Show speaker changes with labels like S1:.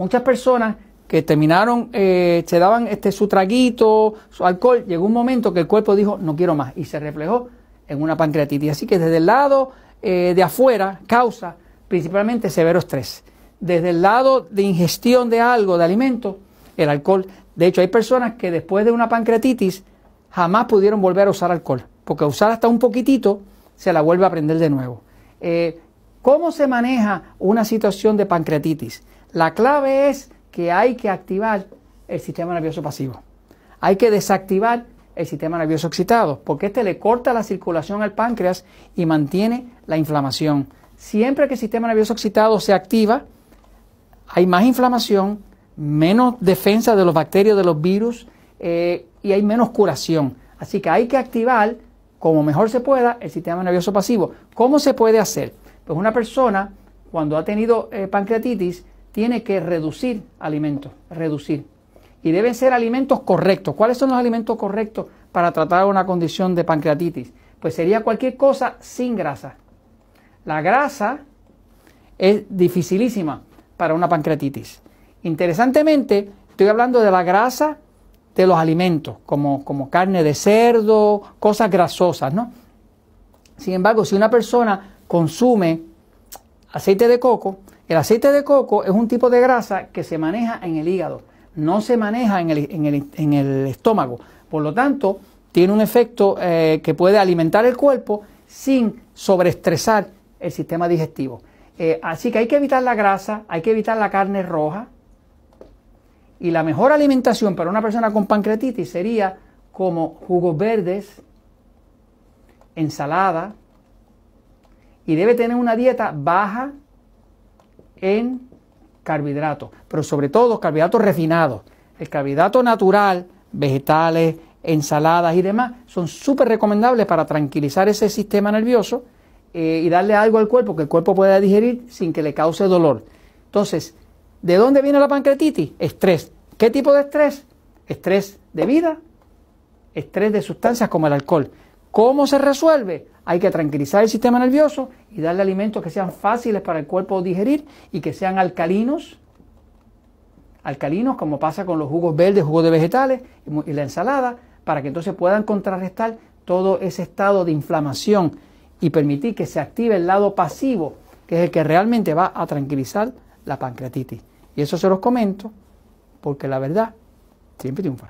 S1: Muchas personas que terminaron, eh, se daban este, su traguito, su alcohol, llegó un momento que el cuerpo dijo, no quiero más, y se reflejó en una pancreatitis. Así que desde el lado eh, de afuera causa principalmente severo estrés. Desde el lado de ingestión de algo, de alimento, el alcohol. De hecho, hay personas que después de una pancreatitis jamás pudieron volver a usar alcohol, porque usar hasta un poquitito se la vuelve a aprender de nuevo. Eh, ¿Cómo se maneja una situación de pancreatitis? La clave es que hay que activar el sistema nervioso pasivo. Hay que desactivar el sistema nervioso excitado, porque este le corta la circulación al páncreas y mantiene la inflamación. Siempre que el sistema nervioso excitado se activa, hay más inflamación, menos defensa de los bacterias, de los virus eh, y hay menos curación. Así que hay que activar, como mejor se pueda, el sistema nervioso pasivo. ¿Cómo se puede hacer? Pues una persona, cuando ha tenido eh, pancreatitis, tiene que reducir alimentos, reducir. Y deben ser alimentos correctos. ¿Cuáles son los alimentos correctos para tratar una condición de pancreatitis? Pues sería cualquier cosa sin grasa. La grasa es dificilísima para una pancreatitis. Interesantemente, estoy hablando de la grasa de los alimentos, como, como carne de cerdo, cosas grasosas, ¿no? Sin embargo, si una persona consume aceite de coco, el aceite de coco es un tipo de grasa que se maneja en el hígado, no se maneja en el, estómago. Por lo tanto, tiene un efecto eh, que puede alimentar el cuerpo sin sobreestresar el sistema digestivo. Eh, así que hay que evitar la grasa, hay que evitar la carne roja. Y la mejor alimentación para una persona con pancreatitis sería como jugos verdes, ensalada, y debe tener una dieta baja en carbohidratos, pero sobre todo carbohidratos refinados. El carbohidrato natural, vegetales, ensaladas y demás, son súper recomendables para tranquilizar ese sistema nervioso eh, y darle algo al cuerpo que el cuerpo pueda digerir sin que le cause dolor. Entonces, ¿de dónde viene la pancreatitis? Estrés. ¿Qué tipo de estrés? Estrés de vida, estrés de sustancias como el alcohol. ¿Cómo se resuelve? Hay que tranquilizar el sistema nervioso y darle alimentos que sean fáciles para el cuerpo digerir y que sean alcalinos, alcalinos como pasa con los jugos verdes, jugos de vegetales y la ensalada, para que entonces puedan contrarrestar todo ese estado de inflamación y permitir que se active el lado pasivo, que es el que realmente va a tranquilizar la pancreatitis. Y eso se los comento porque la verdad siempre triunfa.